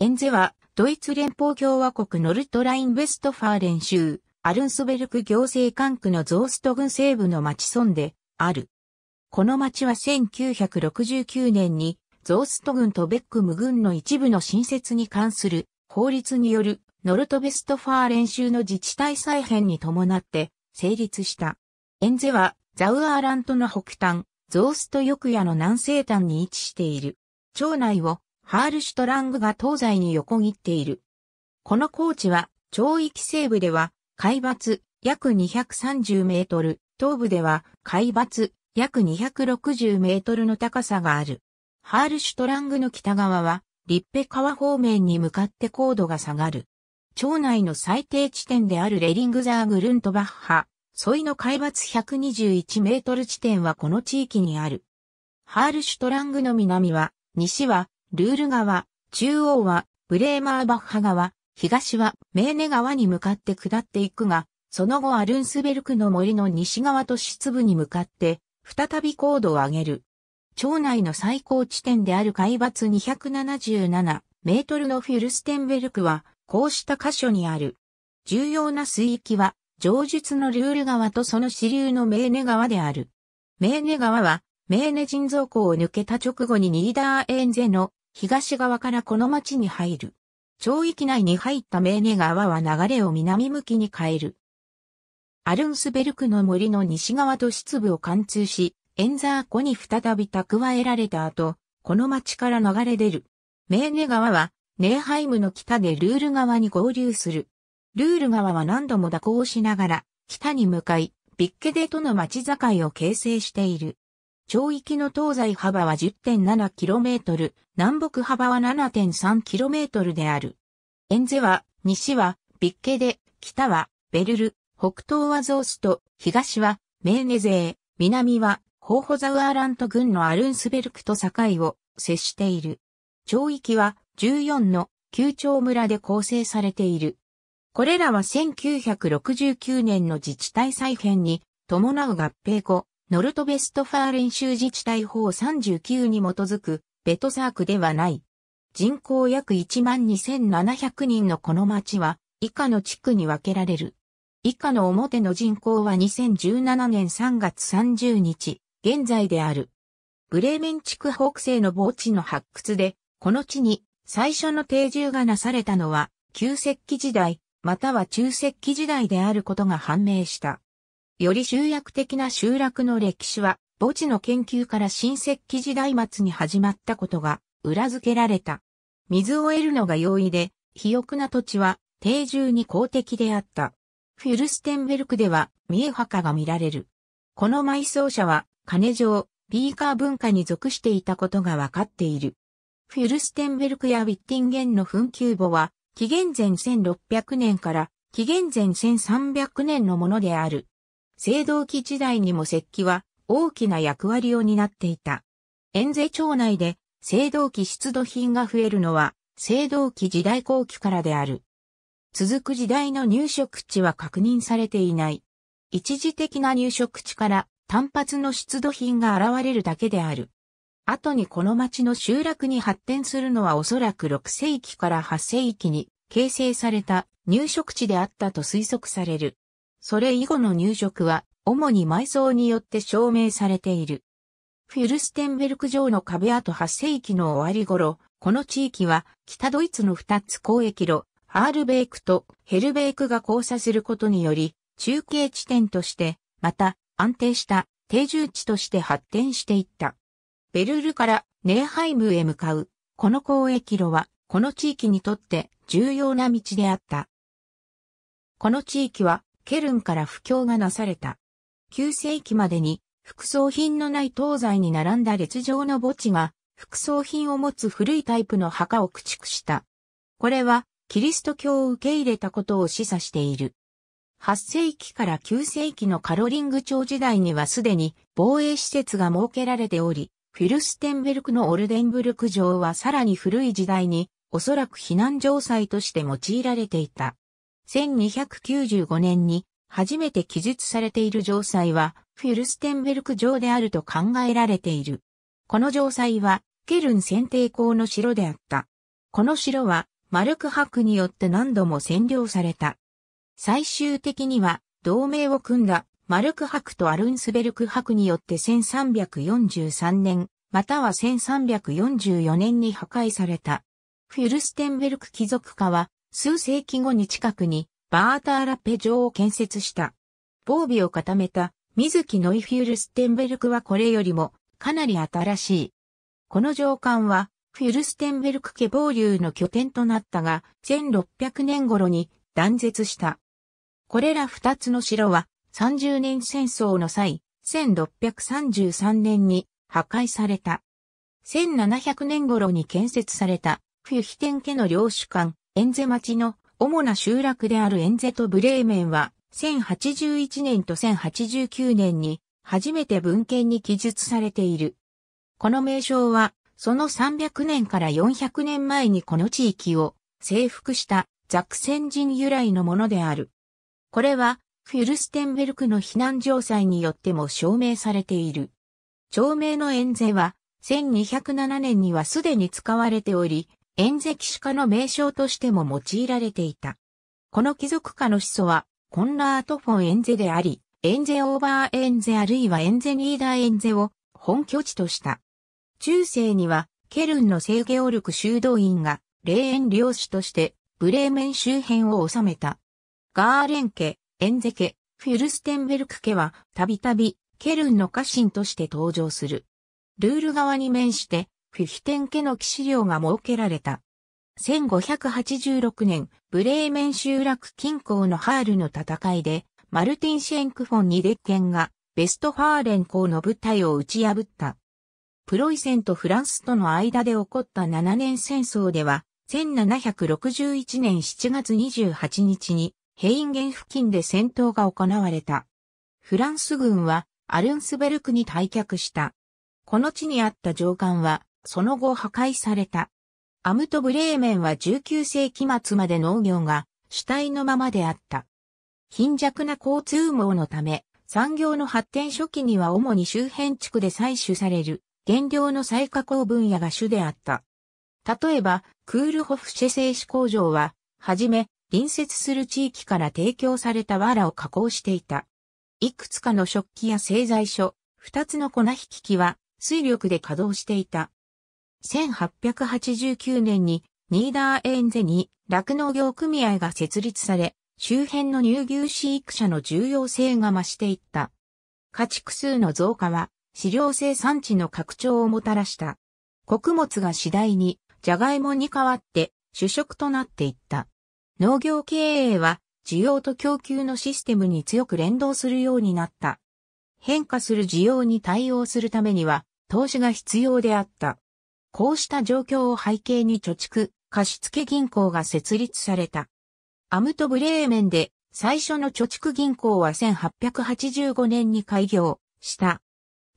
エンゼは、ドイツ連邦共和国ノルトライン・ウェストファーレン州、アルンスベルク行政管区のゾースト郡西部の町村で、ある。この町は1969年に、ゾースト郡とベックム郡の一部の新設に関する法律によるノルトベストファーレン州の自治体再編に伴って成立した。エンゼはザウアーラントの北端、ゾースト翼屋の南西端に位置している。町内をハールシュトラングが東西に横切っている。この高地は、町域西部では、海抜約230メートル、東部では海抜約260メートルの高さがある。ハールシュトラングの北側は、リッペ川方面に向かって高度が下がる。町内の最低地点であるレリングザーグルントバッハ、沿いの海抜121メートル地点はこの地域にある。ハールシュトラングの南は、西はルール川、中央はブレーマーバッハ川、東はメーネ川に向かって下っていくが、その後アルンスベルクの森の西側と湿部に向かって、再び高度を上げる。町内の最高地点である海抜277メートルのフィルステンベルクは、こうした箇所にある。重要な水域は、上述のルール川とその支流のメーネ川である。メーネ川は、メーネ人造港を抜けた直後にニーダーエンゼの東側からこの町に入る。町域内に入ったメーネ川は流れを南向きに変える。アルンスベルクの森の西側と湿部を貫通し、エンザー湖に再び蓄えられた後、この町から流れ出る。メーネ川は、ネーハイムの北でルール川に合流する。ルール川は何度も蛇行しながら、北に向かい、ビッケデとの町境を形成している。町域の東西幅は 10.7km、南北幅は 7.3km である。エンゼは、西は、ビッケで、北は、ベルル、北東はゾースト、東は、メーネゼー、南は、ホーホザウアーラント郡のアルンスベルクと境を接している。町域は14の旧町村で構成されている。これらは1969年の自治体再編に伴う合併後、ノルトベストファーレン州自治体法39に基づく、ベトサークではない。人口約12,700人のこの町は、以下の地区に分けられる。以下の表の人口は2017年3月30日、現在である。ブレーメン地区北西の墓地の発掘で、この地に最初の定住がなされたのは、旧石器時代、または中石器時代であることが判明した。より集約的な集落の歴史は、墓地の研究から新石器時代末に始まったことが裏付けられた。水を得るのが容易で、肥沃な土地は定住に公的であった。フュルステンベルクでは、三重墓が見られる。この埋葬者は、金城、ビーカー文化に属していたことが分かっている。フュルステンベルクやウィッティンゲンの墳丘墓は、紀元前1600年から紀元前1300年のものである。青銅器時代にも石器は大きな役割を担っていた。遠勢町内で青銅器出土品が増えるのは青銅器時代後期からである。続く時代の入植地は確認されていない。一時的な入植地から単発の出土品が現れるだけである。後にこの町の集落に発展するのはおそらく6世紀から8世紀に形成された入植地であったと推測される。それ以後の入植は、主に埋葬によって証明されている。フュルステンベルク城の壁跡8世紀の終わり頃、この地域は北ドイツの2つ交易路、ハールベイクとヘルベイクが交差することにより、中継地点として、また安定した定住地として発展していった。ベルールからネーハイムへ向かう、この交易路は、この地域にとって重要な道であった。この地域はケルンから布教がなされた。9世紀までに、副葬品のない東西に並んだ列状の墓地が、副葬品を持つ古いタイプの墓を駆逐した。これは、キリスト教を受け入れたことを示唆している。8世紀から9世紀のカロリング朝時代にはすでに防衛施設が設けられており、フィルステンベルクのオルデンブルク城はさらに古い時代におそらく避難城塞として用いられていた。1295年に初めて記述されている城塞はフュルステンベルク城であると考えられている。この城塞はケルン選定校の城であった。この城はマルク伯によって何度も占領された。最終的には同盟を組んだマルク伯とアルンスベルク伯によって1343年、または1344年に破壊された。フュルステンベルク貴族化は数世紀後に近くにバーターラッペ城を建設した。防備を固めた水木ノイフィールステンベルクはこれよりもかなり新しい。この城管はフュルステンベルク家暴流の拠点となったが1600年頃に断絶した。これら二つの城は30年戦争の際1633年に破壊された。1700年頃に建設されたフュヒテン家の領主館エンゼ町の主な集落であるエンゼとブレーメンは、1081年と1089年に初めて文献に記述されている。この名称は、その300年から400年前にこの地域を征服したザクセン人由来のものである。これは、フュルステンベルクの避難城塞によっても証明されている。町名のエンゼは、1207年にはすでに使われており、ゼ石種家の名称としても用いられていた。この貴族家の始祖は、コンラート・フォン・エンゼであり、エンゼ・オーバー・エンゼあるいはエンゼ・リーダー・エンゼを本拠地とした。中世には、ケルンの聖ゲオルク修道院が、霊園領主として、ブレーメン周辺を治めた。ガーレン家、エンゼ家、フュルステンベルク家は、たびたび、ケルンの家臣として登場する。ルール側に面して、フィヒテン家の騎士領が設けられた。1586年、ブレーメン集落近郊のハールの戦いで、マルティン・シェンクフォン・ニデッケンが、ベストファーレン公の部隊を打ち破った。プロイセンとフランスとの間で起こった7年戦争では、1761年7月28日に、ヘインゲン付近で戦闘が行われた。フランス軍は、アルンスベルクに退却した。この地にあった上官は、その後破壊された。アムトブレーメンは19世紀末まで農業が主体のままであった。貧弱な交通網のため、産業の発展初期には主に周辺地区で採取される原料の再加工分野が主であった。例えば、クールホフシェ製紙工場は、はじめ、隣接する地域から提供された藁を加工していた。いくつかの食器や製材所、二つの粉引き機は、水力で稼働していた。1889年にニーダーエンゼに酪農業組合が設立され、周辺の乳牛飼育者の重要性が増していった。家畜数の増加は、飼料生産地の拡張をもたらした。穀物が次第に、ジャガイモに代わって主食となっていった。農業経営は、需要と供給のシステムに強く連動するようになった。変化する需要に対応するためには、投資が必要であった。こうした状況を背景に貯蓄、貸付銀行が設立された。アムトブレーメンで最初の貯蓄銀行は1885年に開業した。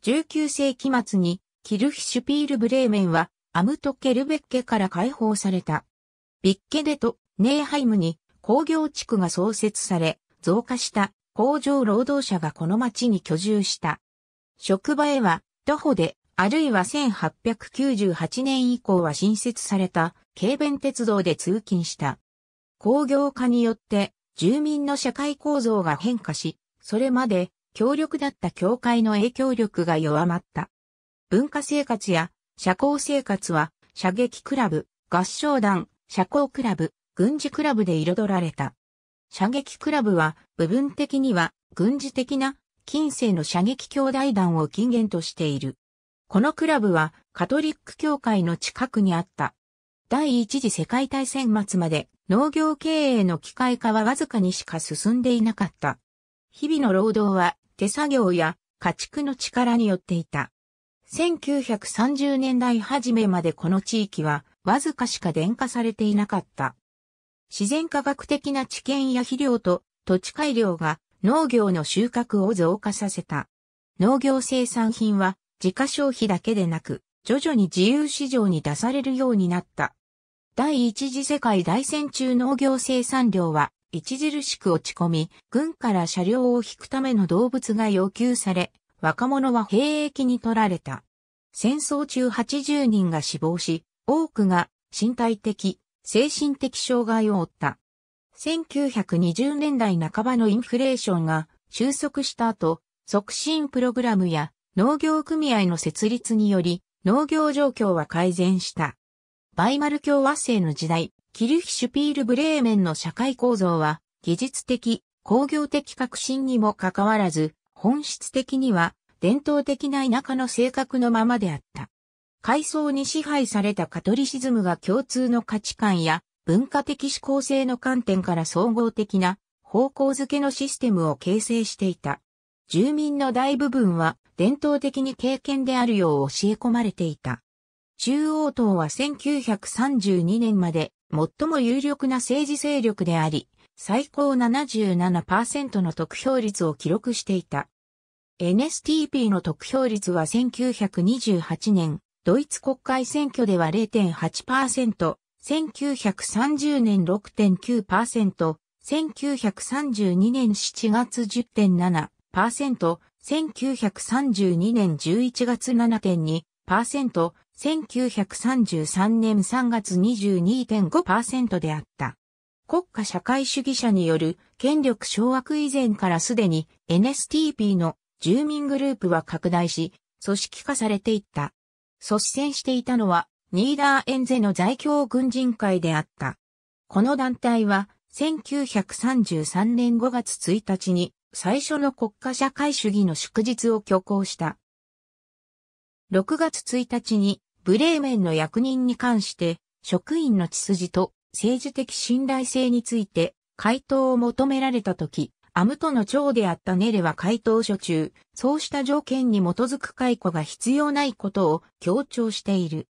19世紀末にキルヒシュピールブレーメンはアムトケルベッケから解放された。ビッケデとネーハイムに工業地区が創設され、増加した工場労働者がこの町に居住した。職場へは徒歩であるいは1898年以降は新設された、軽便鉄道で通勤した。工業化によって、住民の社会構造が変化し、それまで強力だった教会の影響力が弱まった。文化生活や社交生活は、射撃クラブ、合唱団、社交クラブ、軍事クラブで彩られた。射撃クラブは、部分的には、軍事的な、近世の射撃兄弟団を起源としている。このクラブはカトリック教会の近くにあった。第一次世界大戦末まで農業経営の機械化はわずかにしか進んでいなかった。日々の労働は手作業や家畜の力によっていた。1930年代初めまでこの地域はわずかしか電化されていなかった。自然科学的な知見や肥料と土地改良が農業の収穫を増加させた。農業生産品は自家消費だけでなく、徐々に自由市場に出されるようになった。第一次世界大戦中農業生産量は著しく落ち込み、軍から車両を引くための動物が要求され、若者は兵役に取られた。戦争中80人が死亡し、多くが身体的、精神的障害を負った。1920年代半ばのインフレーションが収束した後、促進プログラムや農業組合の設立により、農業状況は改善した。バイマル共和制の時代、キルヒシュピールブレーメンの社会構造は、技術的、工業的革新にもかかわらず、本質的には伝統的な田舎の性格のままであった。階層に支配されたカトリシズムが共通の価値観や文化的思考性の観点から総合的な方向づけのシステムを形成していた。住民の大部分は伝統的に経験であるよう教え込まれていた。中央党は1932年まで最も有力な政治勢力であり、最高77%の得票率を記録していた。NSTP の得票率は1928年、ドイツ国会選挙では0.8%、1930年6.9%、1932年7月10.7%、1932年11月7.2%、1933年3月22.5%であった。国家社会主義者による権力掌握以前からすでに NSTP の住民グループは拡大し、組織化されていった。率先していたのは、ニーダーエンゼの在京軍人会であった。この団体は、1933年5月1日に、最初の国家社会主義の祝日を挙行した。6月1日にブレーメンの役人に関して職員の血筋と政治的信頼性について回答を求められたとき、アムトの長であったネレは回答書中、そうした条件に基づく解雇が必要ないことを強調している。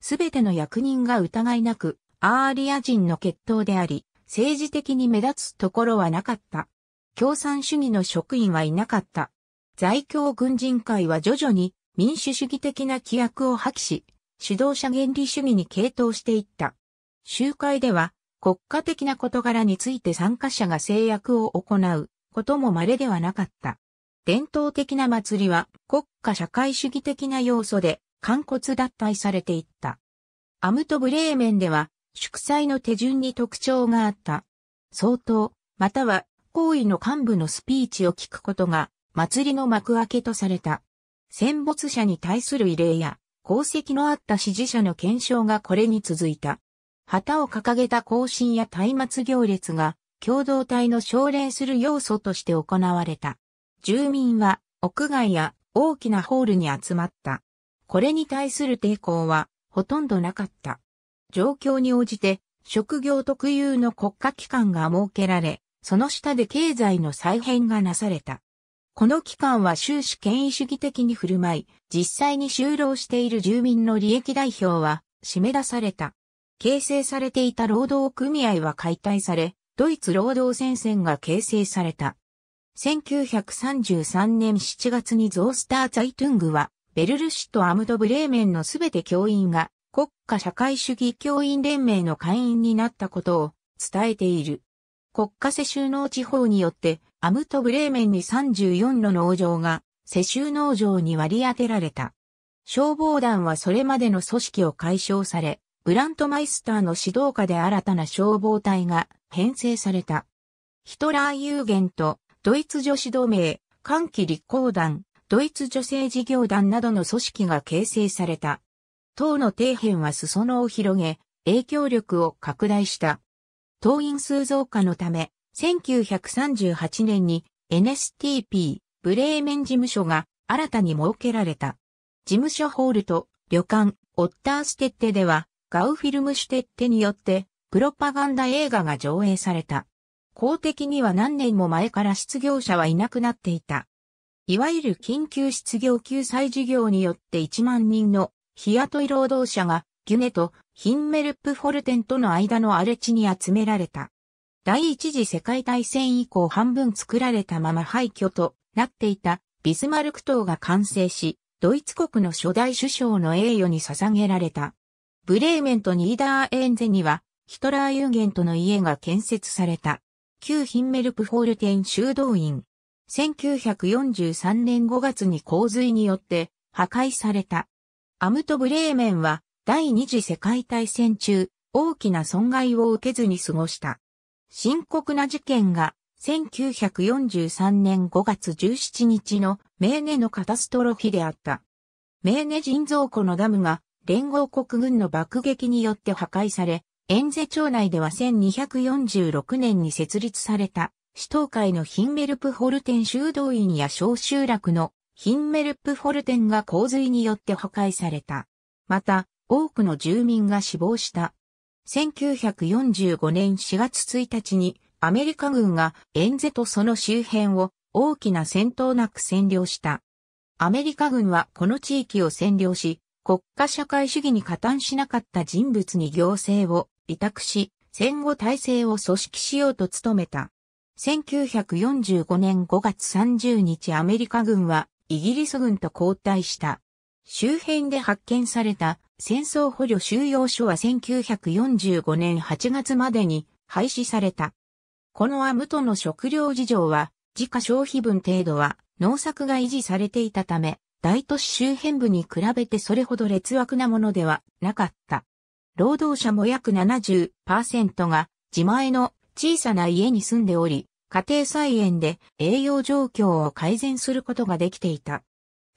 すべての役人が疑いなく、アーリア人の血統であり、政治的に目立つところはなかった。共産主義の職員はいなかった。在京軍人会は徐々に民主主義的な規約を破棄し、指導者原理主義に傾倒していった。集会では国家的な事柄について参加者が制約を行うことも稀ではなかった。伝統的な祭りは国家社会主義的な要素で肝骨脱退されていった。アムトブレーメンでは祝祭の手順に特徴があった。相当、または行為の幹部のスピーチを聞くことが祭りの幕開けとされた。戦没者に対する慰霊や功績のあった支持者の検証がこれに続いた。旗を掲げた行進や松明行列が共同体の奨励する要素として行われた。住民は屋外や大きなホールに集まった。これに対する抵抗はほとんどなかった。状況に応じて職業特有の国家機関が設けられ、その下で経済の再編がなされた。この期間は終始権威主義的に振る舞い、実際に就労している住民の利益代表は締め出された。形成されていた労働組合は解体され、ドイツ労働戦線が形成された。1933年7月にゾースター・ザイトゥングは、ベルルシとアムド・ブレーメンのすべて教員が国家社会主義教員連盟の会員になったことを伝えている。国家世襲農地法によって、アムトブレーメンに34の農場が世襲農場に割り当てられた。消防団はそれまでの組織を解消され、ブラントマイスターの指導下で新たな消防隊が編成された。ヒトラー有限とドイツ女子同盟、歓喜立候団、ドイツ女性事業団などの組織が形成された。党の底辺は裾野を広げ、影響力を拡大した。党員数増加のため、1938年に NSTP ブレーメン事務所が新たに設けられた。事務所ホールと旅館オッターステッテではガウフィルムシュテッテによってプロパガンダ映画が上映された。公的には何年も前から失業者はいなくなっていた。いわゆる緊急失業救済事業によって1万人の日雇い労働者がギュネとヒンメルプフォルテンとの間の荒れ地に集められた。第一次世界大戦以降半分作られたまま廃墟となっていたビスマルク島が完成し、ドイツ国の初代首相の栄誉に捧げられた。ブレーメントニーダーエンゼには、ヒトラーユーゲントの家が建設された。旧ヒンメルプフォルテン修道院。1943年5月に洪水によって破壊された。アムト・ブレーメンは第二次世界大戦中、大きな損害を受けずに過ごした。深刻な事件が、1943年5月17日のメーネのカタストロフィであった。メーネ人造湖のダムが連合国軍の爆撃によって破壊され、エンゼ町内では1246年に設立された、首都海のヒンメルプホルテン修道院や小集落のヒンメルプホルテンが洪水によって破壊された。また、多くの住民が死亡した。1945年4月1日にアメリカ軍がエンゼとその周辺を大きな戦闘なく占領した。アメリカ軍はこの地域を占領し、国家社会主義に加担しなかった人物に行政を委託し、戦後体制を組織しようと努めた。1945年5月30日アメリカ軍はイギリス軍と交代した。周辺で発見された戦争捕虜収容所は1945年8月までに廃止された。このアムトの食料事情は、自家消費分程度は農作が維持されていたため、大都市周辺部に比べてそれほど劣悪なものではなかった。労働者も約70%が自前の小さな家に住んでおり、家庭菜園で栄養状況を改善することができていた。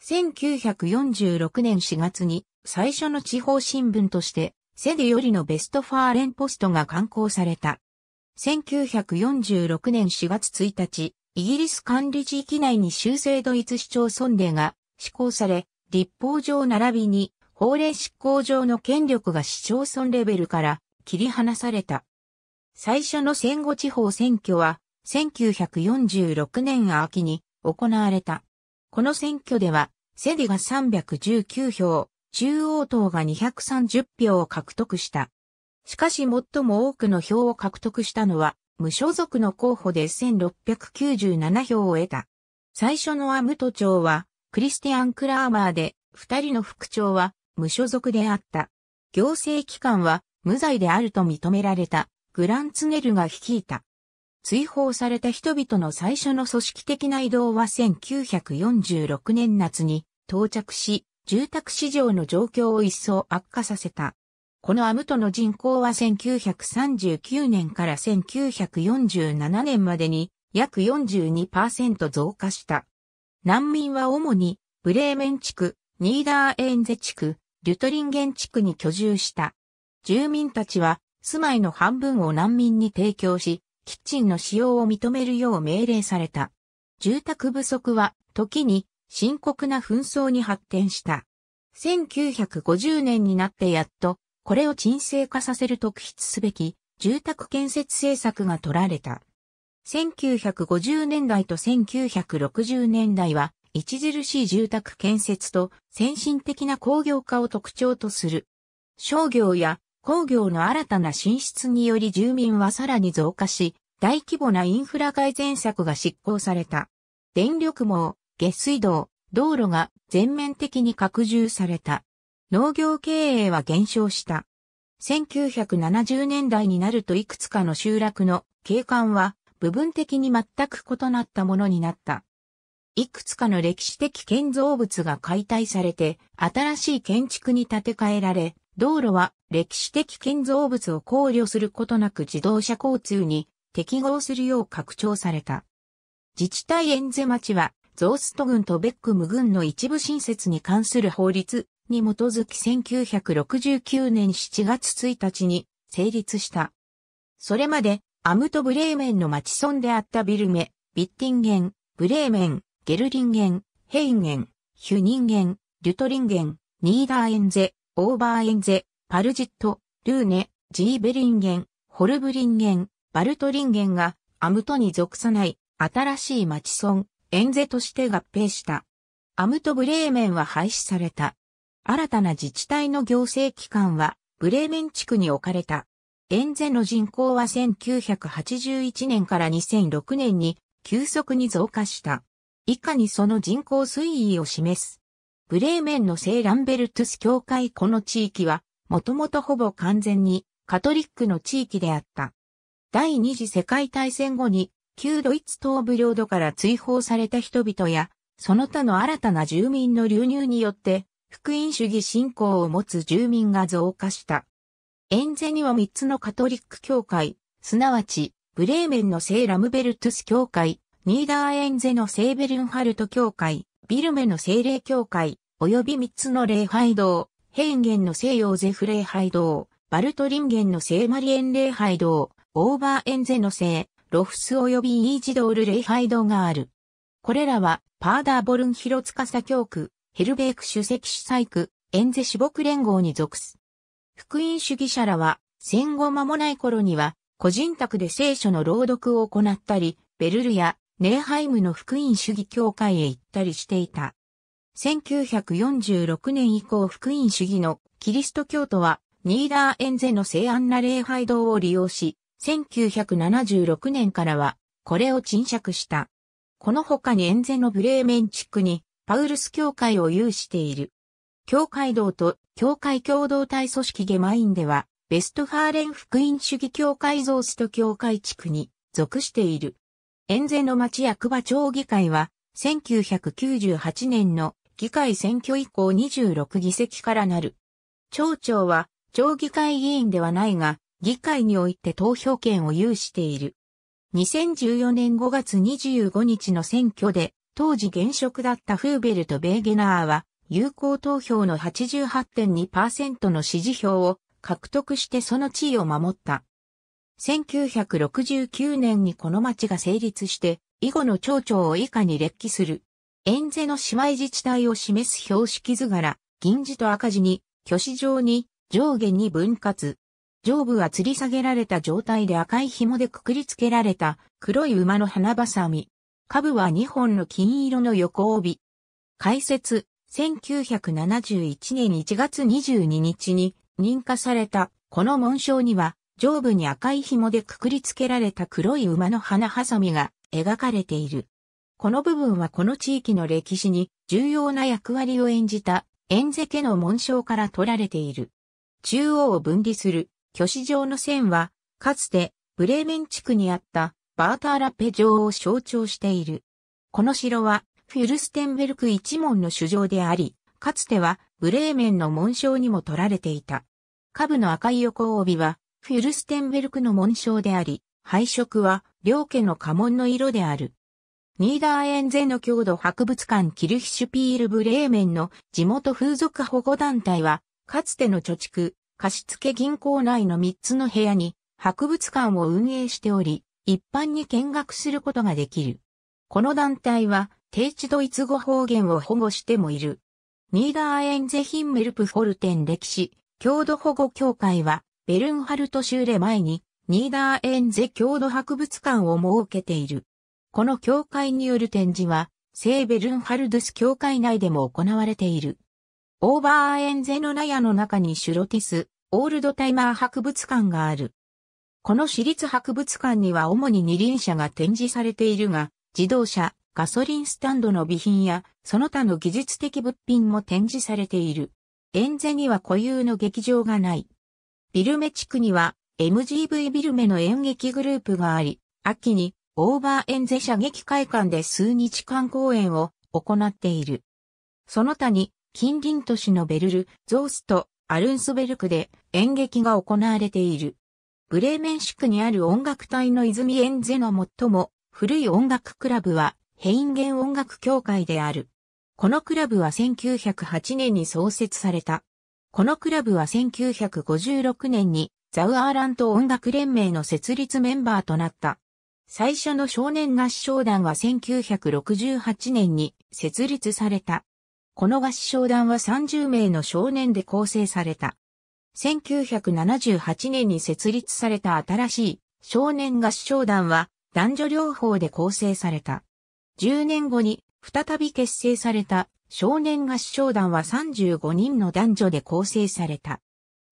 1946年4月に最初の地方新聞として、セデよりのベストファーレンポストが刊行された。1946年4月1日、イギリス管理地域内に修正ドイツ市町村令が施行され、立法上並びに法令執行上の権力が市町村レベルから切り離された。最初の戦後地方選挙は1946年秋に行われた。この選挙では、セディが319票、中央党が230票を獲得した。しかし最も多くの票を獲得したのは、無所属の候補で1697票を得た。最初のアムト長は、クリスティアン・クラーマーで、二人の副長は、無所属であった。行政機関は、無罪であると認められた、グランツネルが率いた。追放された人々の最初の組織的な移動は1946年夏に到着し、住宅市場の状況を一層悪化させた。このアムトの人口は1939年から1947年までに約42%増加した。難民は主にブレーメン地区、ニーダーエンゼ地区、リュトリンゲン地区に居住した。住民たちは住まいの半分を難民に提供し、キッチンの使用を認めるよう命令された。住宅不足は時に深刻な紛争に発展した。1950年になってやっと、これを沈静化させる特筆すべき住宅建設政策が取られた。1950年代と1960年代は、著しい住宅建設と先進的な工業化を特徴とする。商業や工業の新たな進出により住民はさらに増加し、大規模なインフラ改善策が執行された。電力網、下水道、道路が全面的に拡充された。農業経営は減少した。1970年代になるといくつかの集落の景観は部分的に全く異なったものになった。いくつかの歴史的建造物が解体されて新しい建築に建て替えられ、道路は歴史的建造物を考慮することなく自動車交通に適合するよう拡張された。自治体エンゼ町はゾースト郡とベックム郡の一部新設に関する法律に基づき1969年7月1日に成立した。それまでアムトブレーメンの町村であったビルメ、ビッティンゲン、ブレーメン、ゲルリンゲン、ヘインゲン、ヒュニンゲン、リュトリンゲン、ニーダーエンゼ、オーバーエンゼ、パルジット、ルーネ、ジーベリンゲン、ホルブリンゲン、バルトリンゲンがアムトに属さない新しい町村、エンゼとして合併した。アムトブレーメンは廃止された。新たな自治体の行政機関はブレーメン地区に置かれた。エンゼの人口は1981年から2006年に急速に増加した。以下にその人口推移を示す。ブレーメンの聖ランベルトゥス教会この地域は、もともとほぼ完全にカトリックの地域であった。第二次世界大戦後に、旧ドイツ東部領土から追放された人々や、その他の新たな住民の流入によって、福音主義信仰を持つ住民が増加した。エンゼには3つのカトリック教会、すなわち、ブレーメンの聖ラムベルトゥス教会、ニーダーエンゼの聖ベルンハルト教会、ビルメの精霊教会、及び三つの礼拝堂、ヘインゲンの聖ヨーゼフ礼拝堂、バルトリンゲンの聖マリエン礼拝堂、オーバーエンゼの聖、ロフス及びイージドール礼拝堂がある。これらは、パーダーボルン広司教区、ヘルベーク主席主催区、エンゼ私牧連合に属す。福音主義者らは、戦後間もない頃には、個人宅で聖書の朗読を行ったり、ベルルやネーハイムの福音主義教会へ行ったりしていた。1946年以降福音主義のキリスト教徒はニーダーエンゼの聖安な礼拝堂を利用し、1976年からはこれを沈借した。この他にエンゼのブレーメン地区にパウルス教会を有している。教会堂と教会共同体組織ゲマインでは、ベストファーレン福音主義教会ゾースト教会地区に属している。ンゼの町役場町議会は、1998年の議会選挙以降26議席からなる。町長は、町議会議員ではないが、議会において投票権を有している。2014年5月25日の選挙で、当時現職だったフーベルとベーゲナーは、有効投票の88.2%の支持票を獲得してその地位を守った。1969年にこの町が成立して、以後の町長を以下に列記する。沿世の姉妹自治体を示す標識図柄、銀字と赤字に、虚子状に、上下に分割。上部は吊り下げられた状態で赤い紐でくくりつけられた黒い馬の花ばさみ。下部は2本の金色の横帯。解説、1971年1月22日に認可されたこの紋章には上部に赤い紐でくくりつけられた黒い馬の花ハサミが描かれている。この部分はこの地域の歴史に重要な役割を演じたエンゼ家の紋章から取られている。中央を分離する巨子状の線は、かつてブレーメン地区にあったバーターラペ城を象徴している。この城はフュルステンベルク一門の主城であり、かつてはブレーメンの紋章にも取られていた。下部の赤い横帯はフュルステンベルクの紋章であり、配色は両家の家紋の色である。ニーダーエンゼの郷土博物館キルヒシュピールブレーメンの地元風俗保護団体は、かつての貯蓄、貸付銀行内の3つの部屋に博物館を運営しており、一般に見学することができる。この団体は、低地ドイツ語方言を保護してもいる。ニーダーエンゼヒンメルプフォルテン歴史、郷土保護協会は、ベルンハルト州で前に、ニーダーエンゼ郷土博物館を設けている。この教会による展示は、聖ベルンハルドゥス教会内でも行われている。オーバーエンゼの納屋の中にシュロティス、オールドタイマー博物館がある。この私立博物館には主に二輪車が展示されているが、自動車、ガソリンスタンドの備品や、その他の技術的物品も展示されている。エンゼには固有の劇場がない。ビルメ地区には MGV ビルメの演劇グループがあり、秋にオーバーエンゼ射撃会館で数日間公演を行っている。その他に近隣都市のベルル、ゾースとアルンスベルクで演劇が行われている。ブレーメン地区にある音楽隊の泉エンゼの最も古い音楽クラブはヘインゲン音楽協会である。このクラブは1908年に創設された。このクラブは1956年にザウアーラント音楽連盟の設立メンバーとなった。最初の少年合唱団は1968年に設立された。この合唱団は30名の少年で構成された。1978年に設立された新しい少年合唱団は男女両方で構成された。10年後に再び結成された少年合唱団は35人の男女で構成された。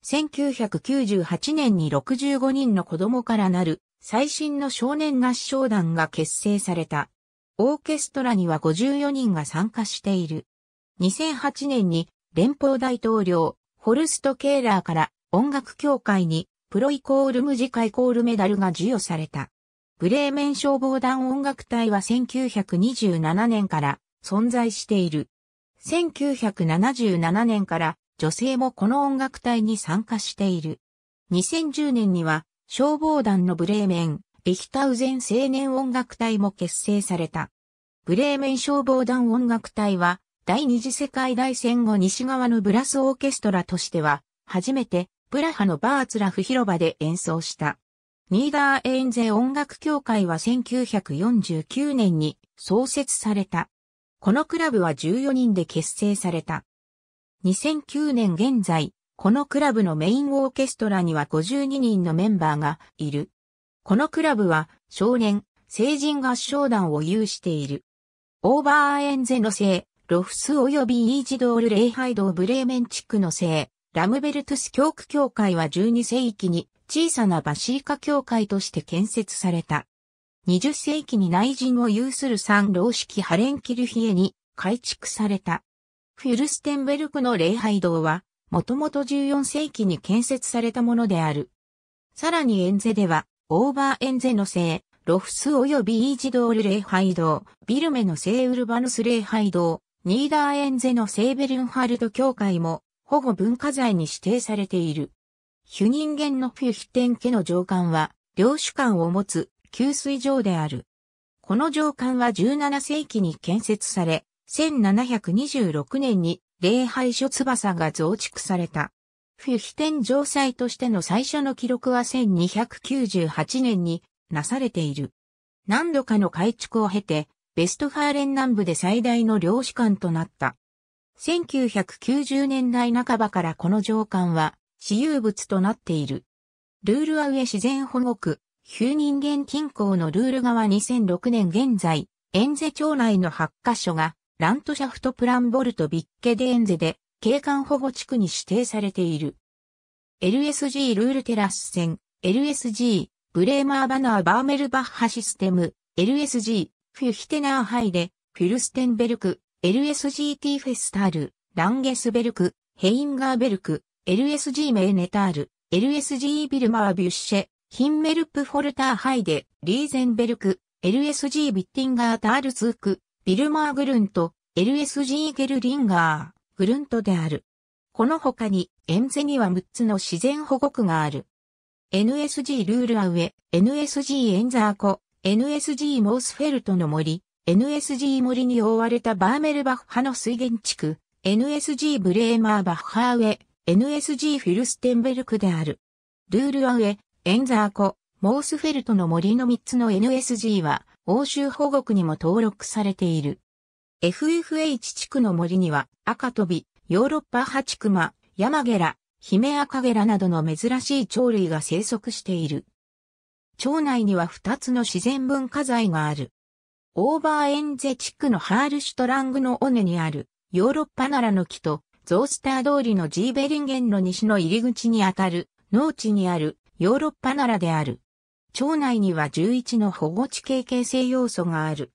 1998年に65人の子供からなる最新の少年合唱団が結成された。オーケストラには54人が参加している。2008年に連邦大統領ホルスト・ケーラーから音楽協会にプロイコールムジカイコールメダルが授与された。ブレーメン消防団音楽隊は1927年から存在している。1977年から女性もこの音楽隊に参加している。2010年には消防団のブレーメン、エヒタウゼン青年音楽隊も結成された。ブレーメン消防団音楽隊は第二次世界大戦後西側のブラスオーケストラとしては初めてプラハのバーツラフ広場で演奏した。ニーダーエンゼ音楽協会は1949年に創設された。このクラブは14人で結成された。2009年現在、このクラブのメインオーケストラには52人のメンバーがいる。このクラブは少年、成人合唱団を有している。オーバーエンゼの聖、ロフス及びイージドール礼拝堂ブレーメン地区の聖、ラムベルトゥス教区教会は12世紀に小さなバシーカ教会として建設された。20世紀に内陣を有する三老式ハレンキルヒエに改築された。フュルステンベルクの礼拝堂は、もともと14世紀に建設されたものである。さらにエンゼでは、オーバーエンゼの聖、ロフス及びイージドール礼拝堂、ビルメの聖ウルバヌス礼拝堂、ニーダーエンゼの聖ベルンハルト教会も保護文化財に指定されている。ヒュ人間のフュヒテン家の上官は、領主官を持つ給水場である。この城管は17世紀に建設され、1726年に礼拝所翼が増築された。フィヒテン城塞としての最初の記録は1298年になされている。何度かの改築を経て、ベストファーレン南部で最大の領主館となった。1990年代半ばからこの城官は私有物となっている。ルールアウェ自然保護区、旧人間近郊のルール側2006年現在、エンゼ町内の8カ所が、ラントシャフトプランボルトビッケデエンゼで、景観保護地区に指定されている。LSG ルールテラス線、LSG、ブレーマーバナーバーメルバッハシステム、LSG、フュヒテナーハイデ、フィルステンベルク、LSGT フェスタール、ランゲスベルク、ヘインガーベルク、LSG メーネタール、LSG ビルマービュッシェ、ヒンメルプフォルターハイデ、リーゼンベルク、LSG ビッティンガータールツーク、ビルマーグルント、LSG ゲルリンガー、グルントである。この他に、エンゼには6つの自然保護区がある。NSG ルールアウェ、NSG エンザーコ、NSG モースフェルトの森、NSG 森に覆われたバーメルバッハの水源地区、NSG ブレーマーバッハウェ、NSG フィルステンベルクである。ルールアウェ、エンザー湖、モースフェルトの森の3つの NSG は欧州保護区にも登録されている。FFH 地区の森には赤飛び、ヨーロッパハチクマ、ヤマゲラ、ヒメアカゲラなどの珍しい鳥類が生息している。町内には2つの自然文化財がある。オーバーエンゼ地区のハールシュトラングの尾根にあるヨーロッパならの木とゾースター通りのジーベリンゲンの西の入り口にあたる農地にあるヨーロッパならである。町内には11の保護地形形成要素がある。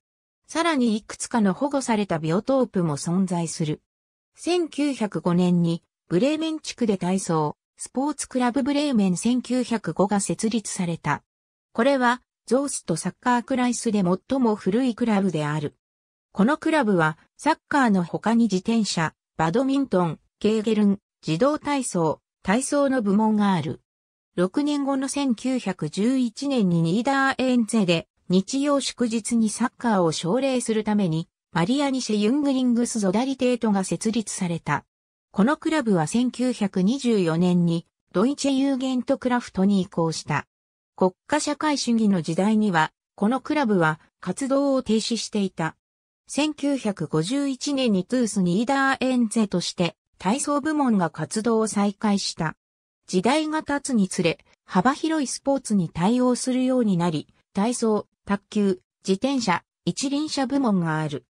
さらにいくつかの保護されたビオトープも存在する。1905年にブレーメン地区で体操、スポーツクラブブレーメン1905が設立された。これはゾースとサッカークライスで最も古いクラブである。このクラブはサッカーの他に自転車、バドミントン、ケーゲルン、自動体操、体操の部門がある。6年後の1911年にニーダーエンゼで日曜祝日にサッカーを奨励するためにマリアニシェ・ユングリングス・ゾダリテートが設立された。このクラブは1924年にドイチェ・ユーゲントクラフトに移行した。国家社会主義の時代には、このクラブは活動を停止していた。1951年にトゥース・ニーダーエンゼとして体操部門が活動を再開した。時代が経つにつれ、幅広いスポーツに対応するようになり、体操、卓球、自転車、一輪車部門がある。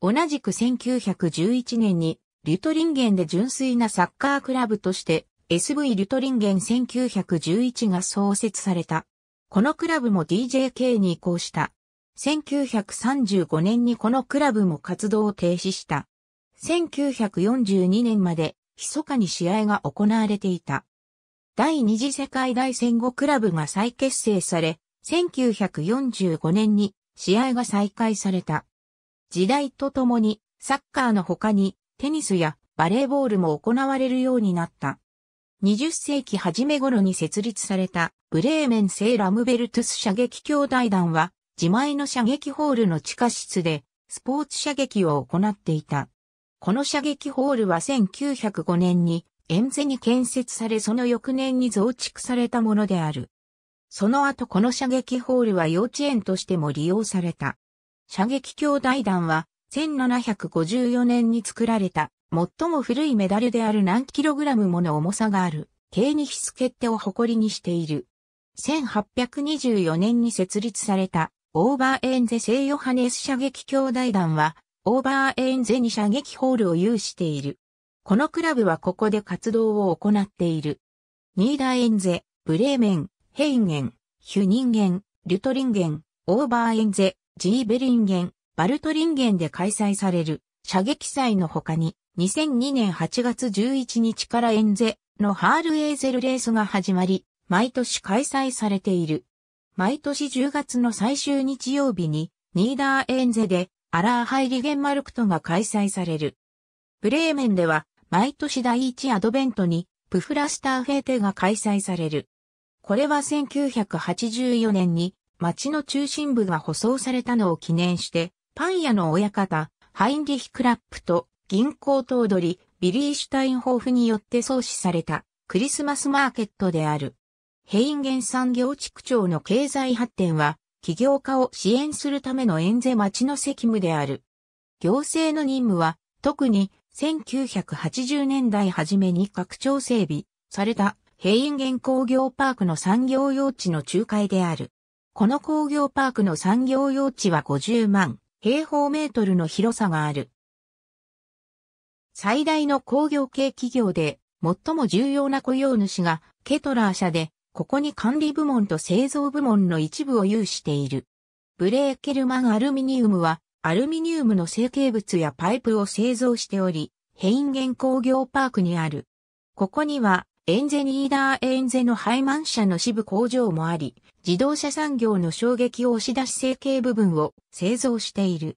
同じく1911年に、リュトリンゲンで純粋なサッカークラブとして、SV リュトリンゲン1911が創設された。このクラブも DJK に移行した。1935年にこのクラブも活動を停止した。1942年まで密かに試合が行われていた。第二次世界大戦後クラブが再結成され、1945年に試合が再開された。時代とともにサッカーの他にテニスやバレーボールも行われるようになった。20世紀初め頃に設立されたブレーメン製ラムベルトゥス射撃兄弟団は自前の射撃ホールの地下室でスポーツ射撃を行っていた。この射撃ホールは1905年に沿ゼに建設されその翌年に増築されたものである。その後この射撃ホールは幼稚園としても利用された。射撃兄弟団は1754年に作られた最も古いメダルである何キログラムもの重さがある、軽に必須決定を誇りにしている。1824年に設立されたオーバーエンゼ聖ヨハネス射撃兄弟団はオーバーエンゼに射撃ホールを有している。このクラブはここで活動を行っている。ニーダーエンゼ、ブレーメン、ヘインゲン、ヒュニンゲン、リュトリンゲン、オーバーエンゼ、ジーベリンゲン、バルトリンゲンで開催される射撃祭の他に2002年8月11日からエンゼのハールエーゼルレースが始まり、毎年開催されている。毎年10月の最終日曜日にニーダーエンゼでアラーハイリゲンマルクトが開催される。ブレーメンでは毎年第一アドベントに、プフラスターフェーテが開催される。これは1984年に、町の中心部が舗装されたのを記念して、パン屋の親方、ハインリヒ・クラップと銀行頭取、ビリー・シュタインホーフによって創始されたクリスマスマーケットである。ヘインゲン産業地区長の経済発展は、企業家を支援するためのエンゼ町の責務である。行政の任務は、特に1980年代初めに拡張整備された平院原工業パークの産業用地の仲介である。この工業パークの産業用地は50万平方メートルの広さがある。最大の工業系企業で最も重要な雇用主がケトラー社で、ここに管理部門と製造部門の一部を有している。ブレーケルマンアルミニウムはアルミニウムの成形物やパイプを製造しており、ヘインゲン工業パークにある。ここには、エンゼニーダーエンゼのハイマン社の支部工場もあり、自動車産業の衝撃を押し出し成形部分を製造している。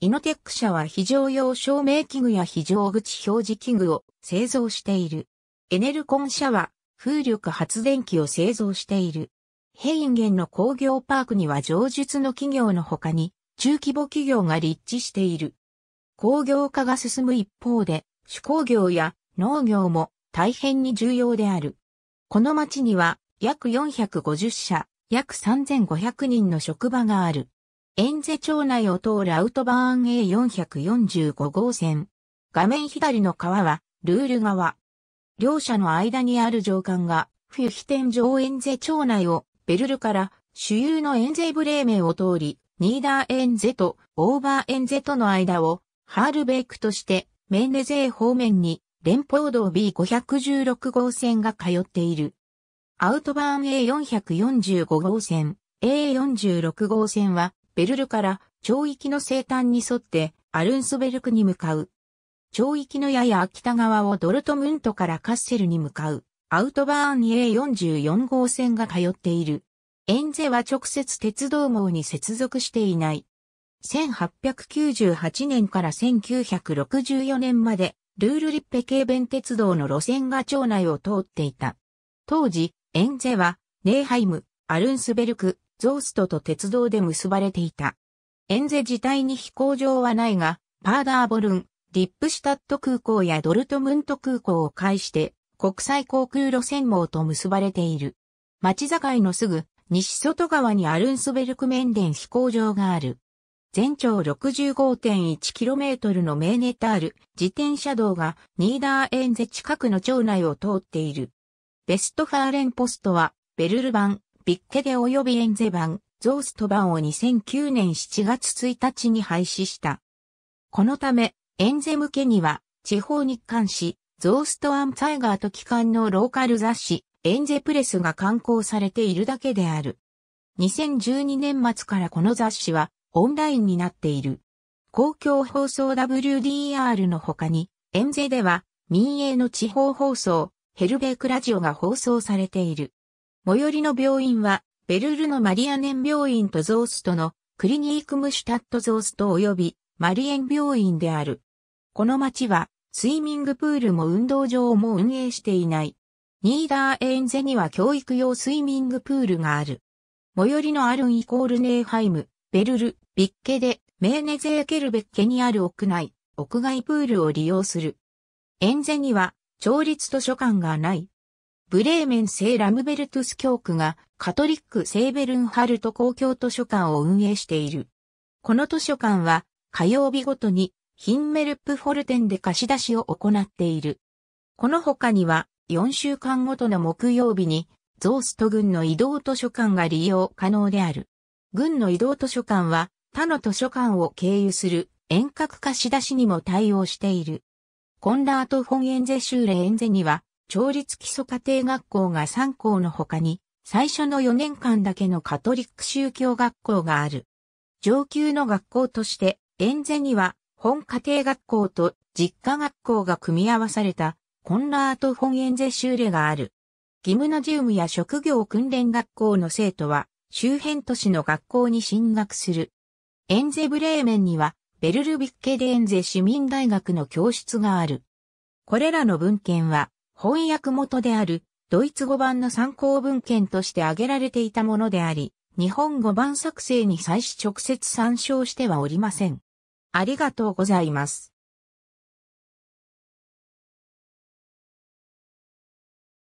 イノテック社は非常用照明器具や非常口表示器具を製造している。エネルコン社は風力発電機を製造している。ヘインゲンの工業パークには上述の企業の他に、中規模企業が立地している。工業化が進む一方で、手工業や農業も大変に重要である。この町には約450社、約3500人の職場がある。エンゼ町内を通るアウトバーン A445 号線。画面左の川はルール川。両者の間にある上官が、フュヒテン城エンゼ町内をベルルから主流のエンゼブレーメンを通り、ニーダーエンゼとオーバーエンゼとの間をハールベイクとしてメンデゼー方面に連邦道 B516 号線が通っている。アウトバーン A445 号線、A46 号線はベルルから町域の西端に沿ってアルンスベルクに向かう。町域のやや北側をドルトムントからカッセルに向かうアウトバーン A44 号線が通っている。エンゼは直接鉄道網に接続していない。1898年から1964年まで、ルールリッペ軽便鉄道の路線が町内を通っていた。当時、エンゼは、ネーハイム、アルンスベルク、ゾーストと鉄道で結ばれていた。エンゼ自体に飛行場はないが、パーダーボルン、リップシュタット空港やドルトムント空港を介して、国際航空路線網と結ばれている。町境のすぐ西外側にアルンスベルクメンデン飛行場がある。全長 65.1km のメーネタール自転車道がニーダーエンゼ近くの町内を通っている。ベストファーレンポストはベルル版、ビッケデ及びエンゼ版、ゾースト版を2009年7月1日に廃止した。このため、エンゼ向けには地方日刊誌、ゾーストアンツァイガーと機関のローカル雑誌、エンゼプレスが刊行されているだけである。2012年末からこの雑誌はオンラインになっている。公共放送 WDR の他に、エンゼでは民営の地方放送、ヘルベークラジオが放送されている。最寄りの病院は、ベルルのマリアネン病院とゾーストのクリニークムシュタットゾースト及びマリエン病院である。この町は、スイミングプールも運動場も運営していない。ニーダーエンゼには教育用スイミングプールがある。最寄りのアルンイコールネーハイム、ベルル、ビッケで、メーネゼーケルベッケにある屋内、屋外プールを利用する。エンゼには、調律図書館がない。ブレーメン聖ラムベルトゥス教区がカトリック聖ベルンハルト公共図書館を運営している。この図書館は火曜日ごとにヒンメルプフォルテンで貸し出しを行っている。この他には4週間ごとの木曜日に、ゾースト軍の移動図書館が利用可能である。軍の移動図書館は、他の図書館を経由する遠隔貸し出しにも対応している。コンラート・フォン・エンゼ・シューレ・エンゼには、調律基礎家庭学校が3校の他に、最初の4年間だけのカトリック宗教学校がある。上級の学校として、エンゼには、本家庭学校と実家学校が組み合わされたコンラート・フォン・エンゼ・シューレがある。ギムナジウムや職業訓練学校の生徒は、周辺都市の学校に進学する。エンゼブレーメンには、ベルルビッケデエンゼ市民大学の教室がある。これらの文献は、翻訳元である、ドイツ語版の参考文献として挙げられていたものであり、日本語版作成に際し直接参照してはおりません。ありがとうございます。